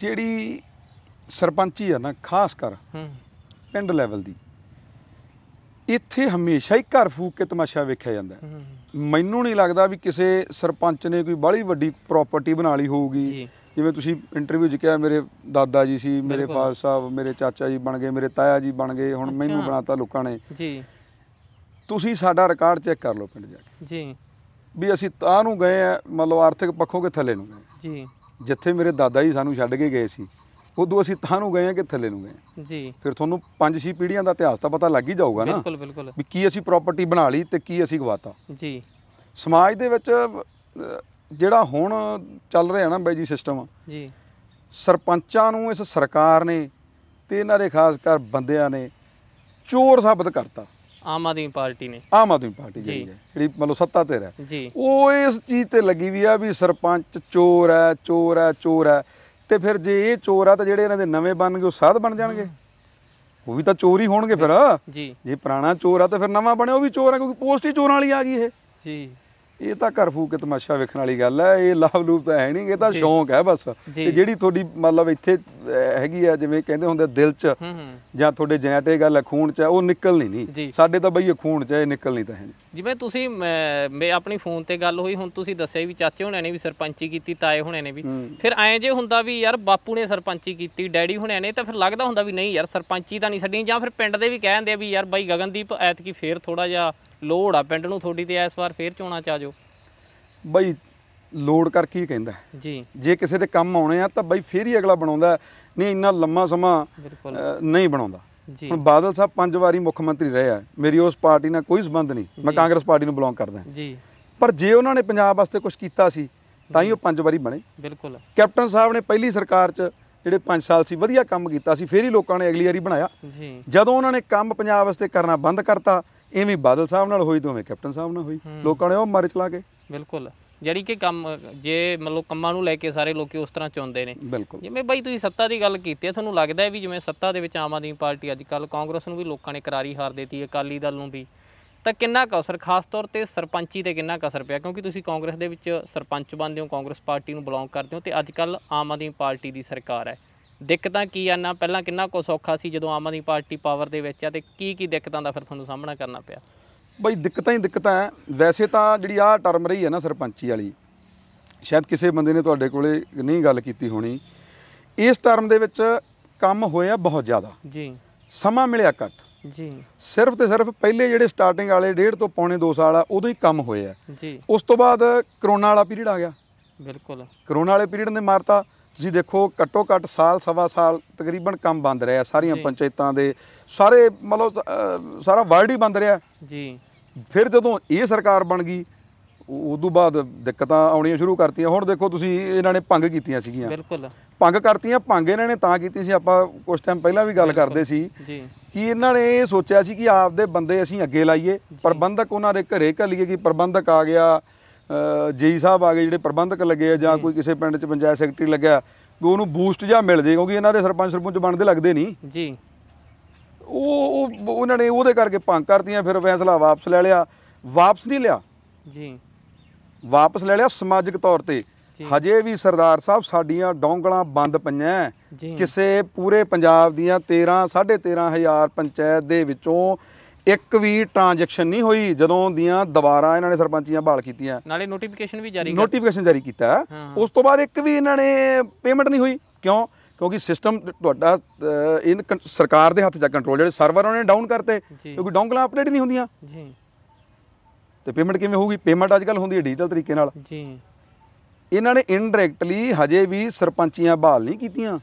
ਜਿਹੜੀ ਸਰਪੰਚੀ ਆ ਨਾ ਖਾਸ ਕਰ ਪਿੰਡ ਲੈਵਲ ਦੀ ਇੱਥੇ ਹਮੇਸ਼ਾ ਹੀ ਘਰ ਫੂਕ ਕੇ ਤਮਾਸ਼ਾ ਵੇਖਿਆ ਜਾਂਦਾ ਮੈਨੂੰ ਨਹੀਂ ਲੱਗਦਾ ਵੀ ਕਿਸੇ ਸਰਪੰਚ ਨੇ ਕੋਈ ਬੜੀ ਵੱਡੀ ਪ੍ਰਾਪਰਟੀ ਬਣਾ ਲਈ ਹੋਊਗੀ ਜਿਵੇਂ ਤੁਸੀਂ ਇੰਟਰਵਿਊ 'ਚ ਕਿਹਾ ਮੇਰੇ ਦਾਦਾ ਜੀ ਸੀ ਮੇਰੇ ਫਾਦਰ ਸਾਹਿਬ ਮੇਰੇ ਚਾਚਾ ਜੀ ਬਣ ਗਏ ਮੇਰੇ ਤਾਇਆ ਜੀ ਬਣ ਗਏ ਹੁਣ ਮੈਨੂੰ ਬਣਾਤਾ ਲੋਕਾਂ ਨੇ ਜੀ ਤੁਸੀਂ ਸਾਡਾ ਰਿਕਾਰਡ ਚੈੱਕ ਕਰ ਲਓ ਪਿੰਡ ਜਾ ਕੇ ਜੀ ਵੀ ਅਸੀਂ ਤਾਂ ਨੂੰ ਗਏ ਆ ਮਤਲਬ ਆਰਥਿਕ ਪੱਖੋਂ ਕਿ ਥੱਲੇ ਨੂੰ ਜੀ ਜਿੱਥੇ ਮੇਰੇ ਦਾਦਾ ਜੀ ਸਾਨੂੰ ਛੱਡ ਕੇ ਗਏ ਸੀ ਉਦੋਂ ਅਸੀਂ ਤਾਂ ਨੂੰ ਗਏ ਆ ਕਿ ਥੱਲੇ ਨੂੰ ਗਏ ਜੀ ਫਿਰ ਤੁਹਾਨੂੰ ਪੰਜ ਛੇ ਪੀੜ੍ਹੀਆਂ ਦਾ ਇਤਿਹਾਸ ਤਾਂ ਪਤਾ ਲੱਗ ਹੀ ਜਾਊਗਾ ਨਾ ਬਿਲਕੁਲ ਬਿਲਕੁਲ ਵੀ ਕੀ ਅਸੀਂ ਪ੍ਰਾਪਰਟੀ ਬਣਾ ਲਈ ਤੇ ਕੀ ਅਸੀਂ ਗਵਾਤਾ ਜੀ ਸਮਾਜ ਦੇ ਵਿੱਚ ਜਿਹੜਾ ਹੁਣ ਚੱਲ ਰਿਹਾ ਨਾ ਬਾਈ ਜੀ ਸਿਸਟਮ ਜੀ ਸਰਪੰਚਾਂ ਨੂੰ ਇਸ ਸਰਕਾਰ ਨੇ ਤੇ ਇਹਨਾਂ ਦੇ ਖਾਸ ਕਰ ਬੰਦਿਆਂ ਨੇ ਚੋਰ ਸਾਬਤ ਕਰਤਾ ਆਮ ਆਦਮੀ ਪਾਰਟੀ ਨੇ ਆਮ ਆਦਮੀ ਪਾਰਟੀ ਜਿਹੜੀ ਹੈ ਜਿਹੜੀ ਮਤਲਬ ਸੱਤਾ ਤੇ ਰਹਿ ਜੀ ਉਹ ਇਸ ਚੀਜ਼ ਤੇ ਲੱਗੀ ਵੀ ਆ ਵੀ ਸਰਪੰਚ ਚੋਰ ਹੈ ਚੋਰ ਹੈ ਚੋਰ ਹੈ ਤੇ ਫਿਰ ਜੇ ਇਹ ਚੋਰ ਆ ਤਾਂ ਜਿਹੜੇ ਇਹਨਾਂ ਦੇ ਨਵੇਂ ਗਏ ਉਹ ਸਾਧ ਬਣ ਜਾਣਗੇ ਉਹ ਵੀ ਤਾਂ ਚੋਰ ਹੀ ਹੋਣਗੇ ਫਿਰ ਜੀ ਜੇ ਪੁਰਾਣਾ ਚੋਰ ਆ ਤਾਂ ਫਿਰ ਨਵਾਂ ਬਣਿਆ ਉਹ ਵੀ ਚੋਰ ਆ ਕਿਉਂਕਿ ਪੋਸਟ ਹੀ ਚੋਰਾਂ ਵਾਲੀ ਆ ਗਈ ਇਹ ਜੀ ਇਹ ਤਾਂ ਘਰ ਫੂਕ ਕੇ ਤਮਾਸ਼ਾ ਵੇਖਣ ਵਾਲੀ ਗੱਲ ਹੈ ਇਹ ਲਾਭ ਲੂਪ ਤਾਂ ਹੈ ਨਹੀਂ ਇਹ ਤਾਂ ਸ਼ੌਂਕ ਹੈ ਬਸ ਤੇ ਜਿਹੜੀ ਤੁਹਾਡੀ ਮਤਲਬ ਇੱਥੇ ਹੈਗੀ ਆ ਜਿਵੇਂ ਕਹਿੰਦੇ ਹੁੰਦੇ ਦਿਲ 'ਚ ਜਾਂ ਤੁਹਾਡੇ ਜੈਨੇਟਿਕ ਗੱਲ ਖੂਨ 'ਚ ਉਹ ਨਿਕਲ ਨਹੀਂ ਨਹੀਂ ਸਾਡੇ ਤਾਂ ਬਈ ਖੂਨ 'ਚ ਇਹ ਨਿਕਲ ਨਹੀਂ ਤਾਂ ਹੈ ਜਿਵੇਂ ਤੁਸੀਂ ਮੈਂ ਆਪਣੀ ਫੋਨ ਤੇ ਗੱਲ ਹੋਈ ਹੁਣ ਤੁਸੀਂ ਦੱਸਿਆ ਵੀ ਚਾਚੇ ਹੁਣਾਂ ਨੇ ਵੀ ਸਰਪੰਚੀ ਕੀਤੀ ਤਾਏ ਹੁਣਾਂ ਨੇ ਵੀ ਫਿਰ ਐਂ ਜੇ ਹੁੰਦਾ ਵੀ ਯਾਰ ਬਾਪੂ ਨੇ ਸਰਪੰਚੀ ਕੀਤੀ ਡੈਡੀ ਹੁਣਾਂ ਨੇ ਤਾਂ ਫਿਰ ਲੱਗਦਾ ਹੁੰਦਾ ਵੀ ਨਹੀਂ ਯਾਰ ਸਰਪੰਚੀ ਤਾਂ ਨਹੀਂ ਛੱਡੀ ਜਾਂ ਫਿਰ ਪਿੰਡ ਦੇ ਵੀ ਕਹਿੰਦੇ ਆ ਵੀ ਯਾਰ ਬਾਈ ਗਗਨਦੀਪ ਐਤਕੀ ਫੇਰ ਥੋੜਾ ਜਿਹਾ ਲੋੜ ਆ ਪਿੰਡ ਨੂੰ ਥੋੜੀ ਤੇ ਇਸ ਵਾਰ ਫੇਰ ਚੋਣਾ ਚਾਜੋ ਬਈ ਲੋੜ ਕਰਕੇ ਹੀ ਕਹਿੰਦਾ ਜੀ ਜੇ ਕਿਸੇ ਦੇ ਕੰਮ ਆਉਣੇ ਆ ਤਾਂ ਬਈ ਫੇਰ ਹੀ ਅਗਲਾ ਬਣਾਉਂਦਾ ਨਹੀਂ ਇੰਨਾ ਲੰਮਾ ਸਮਾਂ ਨਹੀਂ ਬਣਾਉਂਦਾ ਹੁਣ ਬਾਦਲ ਸਾਹਿਬ ਪੰਜ ਵਾਰੀ ਮੁੱਖ ਮੰਤਰੀ ਰਹੇ ਆ ਮੇਰੀ ਉਸ ਪਾਰਟੀ ਨਾਲ ਕੋਈ ਸਬੰਧ ਨਹੀਂ ਮੈਂ ਕਾਂਗਰਸ ਪਾਰਟੀ ਨੂੰ ਬਿਲੋਂਗ ਕਰਦਾ ਜੀ ਪਰ ਜੇ ਉਹਨਾਂ ਨੇ ਪੰਜਾਬ ਵਾਸਤੇ ਕੁਝ ਕੀਤਾ ਸੀ ਤਾਂ ਹੀ ਉਹ ਪੰਜ ਵਾਰੀ ਬਣੇ ਬਿਲਕੁਲ ਕੈਪਟਨ ਸਾਹਿਬ ਨੇ ਪਹਿਲੀ ਸਰਕਾਰ 'ਚ ਜਿਹੜੇ 5 ਸਾਲ ਸੀ ਵਧੀਆ ਕੰਮ ਕੀਤਾ ਸੀ ਫੇਰ ਹੀ ਲੋਕਾਂ ਨੇ ਅਗਲੀ ਵਾਰੀ ਬਣਾਇਆ ਜੀ ਜਦੋਂ ਉਹਨਾਂ ਨੇ ਕੰਮ ਪੰਜਾਬ ਵਾਸਤੇ ਕਰਨਾ ਬੰਦ ਕਰਤਾ ਐਵੇਂ ਬਾਦਲ ਸਾਹਿਬ ਨਾਲ ਹੋਈ ਦੋਵੇਂ ਕੈਪਟਨ ਸਾਹਿਬ ਨਾਲ ਹੋਈ ਲੋਕਾਂ ਨੇ ਉਹ ਮਾਰੇ ਚਲਾ ਕੇ ਬਿਲਕੁਲ ਜਿਹੜੀ ਕਿ ਕੰਮ ਜੇ ਮਤਲਬ ਕੰਮਾਂ ਨੂੰ ਲੈ ਕੇ ਸਾਰੇ ਲੋਕੀ ਉਸ ਤਰ੍ਹਾਂ ਚਾਹੁੰਦੇ ਨੇ ਜਿਵੇਂ ਬਾਈ ਤੁਸੀਂ ਸੱਤਾ ਦੀ ਗੱਲ ਕੀਤੀ ਹੈ ਤੁਹਾਨੂੰ ਲੱਗਦਾ ਹੈ ਵੀ ਜਿਵੇਂ ਸੱਤਾ ਦੇ ਵਿੱਚ ਆਮ ਆਦਮੀ ਪਾਰਟੀ ਅੱਜ ਕੱਲ ਕਾਂਗਰਸ ਨੂੰ ਵੀ ਲੋਕਾਂ ਨੇ ਕਰਾਰੀ ਹਾਰ ਦਿੱਤੀ ਅਕਾਲੀ ਦਲ ਨੂੰ ਵੀ ਤਾਂ ਕਿੰਨਾ ਕੁ ਅਸਰ ਖਾਸ ਤੌਰ ਤੇ ਸਰਪੰਚੀ ਤੇ ਕਿੰਨਾ ਕੁ ਅਸਰ ਪਿਆ ਕਿਉਂਕਿ ਤੁਸੀਂ ਕਾਂਗਰਸ ਦੇ ਵਿੱਚ ਸਰਪੰਚ ਬਣਦੇ ਹੋ ਕਾਂਗਰਸ ਪਾਰਟੀ ਨੂੰ ਬਿਲੋਂਗ ਕਰਦੇ ਹੋ ਤੇ ਅੱਜ ਕੱਲ ਆਮ ਆਦਮੀ ਪਾਰਟੀ ਦੀ ਸਰਕਾਰ ਹੈ ਦਿੱਕਤਾਂ ਕੀ ਆ ਨਾ ਪਹਿਲਾਂ ਕਿੰਨਾ ਕੁ ਸੌਖਾ ਸੀ ਜਦੋਂ ਆਮ ਆਦਮੀ ਪਾਰਟੀ ਪਾਵਰ ਦੇ ਵਿੱਚ ਆ ਤੇ ਕੀ ਕੀ ਦਿੱਕਤਾਂ ਦਾ ਫਿਰ ਤੁਹਾਨੂੰ ਸਾਹਮਣਾ ਕਰਨਾ ਪਿਆ ਬਈ ਦਿੱਕਤਾਂ ਹੀ ਦਿੱਕਤਾਂ ਹੈ ਵੈਸੇ ਤਾਂ ਜਿਹੜੀ ਆ ਟਰਮ ਰਹੀ ਹੈ ਨਾ ਸਰਪੰਚੀ ਵਾਲੀ ਸ਼ਾਇਦ ਕਿਸੇ ਬੰਦੇ ਨੇ ਤੁਹਾਡੇ ਕੋਲੇ ਨਹੀਂ ਗੱਲ ਕੀਤੀ ਹੋਣੀ ਇਸ ਟਰਮ ਦੇ ਵਿੱਚ ਕੰਮ ਹੋਇਆ ਬਹੁਤ ਜ਼ਿਆਦਾ ਜੀ ਸਮਾਂ ਮਿਲਿਆ ਘੱਟ ਜੀ ਸਿਰਫ ਤੇ ਸਿਰਫ ਪਹਿਲੇ ਜਿਹੜੇ ਸਟਾਰਟਿੰਗ ਵਾਲੇ ਡੇਢ ਤੋਂ ਪੌਣੇ 2 ਸਾਲ ਆ ਉਦੋਂ ਹੀ ਕੰਮ ਹੋਇਆ ਜੀ ਉਸ ਤੋਂ ਬਾਅਦ ਕਰੋਨਾ ਵਾਲਾ ਪੀਰੀਅਡ ਆ ਗਿਆ ਬਿਲਕੁਲ ਕਰੋਨਾ ਵਾਲੇ ਪੀਰੀਅਡ ਨੇ ਮਾਰਤਾ ਤੁਸੀਂ ਦੇਖੋ ਘੱਟੋ ਘੱਟ ਸਾਲ ਸਵਾ ਸਾਲ ਤਕਰੀਬਨ ਕੰਮ ਬੰਦ ਰਿਹਾ ਸਾਰੀਆਂ ਪੰਚਾਇਤਾਂ ਦੇ ਸਾਰੇ ਮਤਲਬ ਸਾਰਾ ਵਰਲਡ ਹੀ ਬੰਦ ਰਿਹਾ ਜੀ ਫਿਰ ਜਦੋਂ ਇਹ ਸਰਕਾਰ ਬਣ ਗਈ ਉਦੋਂ ਬਾਅਦ ਦਿੱਕਤਾਂ ਆਉਣੀਆਂ ਸ਼ੁਰੂ ਕਰਤੀਆਂ ਹੁਣ ਦੇਖੋ ਤੁਸੀਂ ਇਹਨਾਂ ਨੇ ਭੰਗ ਕੀਤੀਆਂ ਸੀਗੀਆਂ ਬਿਲਕੁਲ ਭੰਗ ਕਰਤੀਆਂ ਭੰਗ ਇਹਨਾਂ ਨੇ ਤਾਂ ਕੀਤੀ ਸੀ ਆਪਾਂ ਕੁਝ ਟਾਈਮ ਪਹਿਲਾਂ ਵੀ ਗੱਲ ਕਰਦੇ ਸੀ ਜੀ ਕਿ ਇਹਨਾਂ ਨੇ ਇਹ ਸੋਚਿਆ ਸੀ ਕਿ ਆਪਦੇ ਬੰਦੇ ਅਸੀਂ ਅੱਗੇ ਲਾਈਏ ਪ੍ਰਬੰਧਕ ਉਹਨਾਂ ਦੇ ਘਰੇ ਲਈਏ ਕਿ ਪ੍ਰਬੰਧਕ ਆ ਗਿਆ ਜੀ ਸਾਹਿਬ ਆ ਗਏ ਜਿਹੜੇ ਪ੍ਰਬੰਧਕ ਲੱਗੇ ਆ ਜਾਂ ਕੋਈ ਕਿਸੇ ਪਿੰਡ 'ਚ ਪੰਚਾਇਤ ਸੈਕਟਰੀ ਲੱਗਿਆ ਵੀ ਉਹਨੂੰ ਬੂਸਟ ਜਾਂ ਮਿਲ ਜੇ ਕਿਉਂਕਿ ਇਹਨਾਂ ਦੇ ਸਰਪੰਚ ਸਰਪੰਚ ਬਣਦੇ ਲੱਗਦੇ ਨਹੀਂ ਜੀ ਉਹ ਉਹਨਾਂ ਨੇ ਉਹਦੇ ਕਰਕੇ ਭੰਗ ਕਰਤੀਆਂ ਫਿਰ ਫੈਸਲਾ ਵਾਪਸ ਲੈ ਲਿਆ ਵਾਪਸ ਨਹੀਂ ਲਿਆ ਜੀ ਵਾਪਸ ਲੈ ਲਿਆ ਸਮਾਜਿਕ ਤੌਰ ਤੇ ਹਜੇ ਵੀ ਸਰਦਾਰ ਸਾਹਿਬ ਸਾਡੀਆਂ ਡੌਂਗਲਾਂ ਬੰਦ ਪਈਆਂ ਕਿਸੇ ਪੂਰੇ ਪੰਜਾਬ ਦੀਆਂ 13 13500 ਪੰਚਾਇਤ ਦੇ ਵਿੱਚੋਂ ਇੱਕ ਵੀ ਟ੍ਰਾਂਜੈਕਸ਼ਨ ਨਹੀਂ ਹੋਈ ਜਦੋਂ ਦੀਆਂ ਦੁਬਾਰਾ ਇਹਨਾਂ ਨੇ ਸਰਪੰਚੀਆਂ ਬਹਾਲ ਕੀਤੀਆਂ ਨਾਲੇ ਨੋਟੀਫਿਕੇਸ਼ਨ ਵੀ ਜਾਰੀ ਨੋਟੀਫਿਕੇਸ਼ਨ ਜਾਰੀ ਕੀਤਾ ਉਸ ਤੋਂ ਬਾਅਦ ਇੱਕ ਵੀ ਇਹਨਾਂ ਨੇ ਪੇਮੈਂਟ ਨਹੀਂ ਹੋਈ ਕਿਉਂ ਕਿਉਂਕਿ ਸਿਸਟਮ ਤੁਹਾਡਾ ਇਨ ਸਰਕਾਰ ਦੇ ਹੱਥ 'ਚ ਕੰਟਰੋਲ ਜਿਹੜੇ ਸਰਵਰ ਉਹਨੇ ਡਾਊਨ ਕਰਤੇ ਕਿਉਂਕਿ ਡੌਂਗਲਾ ਅਪਡੇਟ ਨਹੀਂ ਹੁੰਦੀਆਂ ਜੀ ਤੇ ਪੇਮੈਂਟ ਕਿਵੇਂ ਹੋਊਗੀ ਪੇਮੈਂਟ ਅੱਜ ਕੱਲ ਹੁੰਦੀ ਹੈ ਡਿਜੀਟਲ ਤਰੀਕੇ ਨਾਲ ਜੀ ਇਹਨਾਂ ਨੇ ਇਨਡਾਇਰੈਕਟਲੀ ਹਜੇ ਵੀ ਸਰਪੰਚੀਆਂ ਬਹਾਲ ਨਹੀਂ ਕੀਤੀਆਂ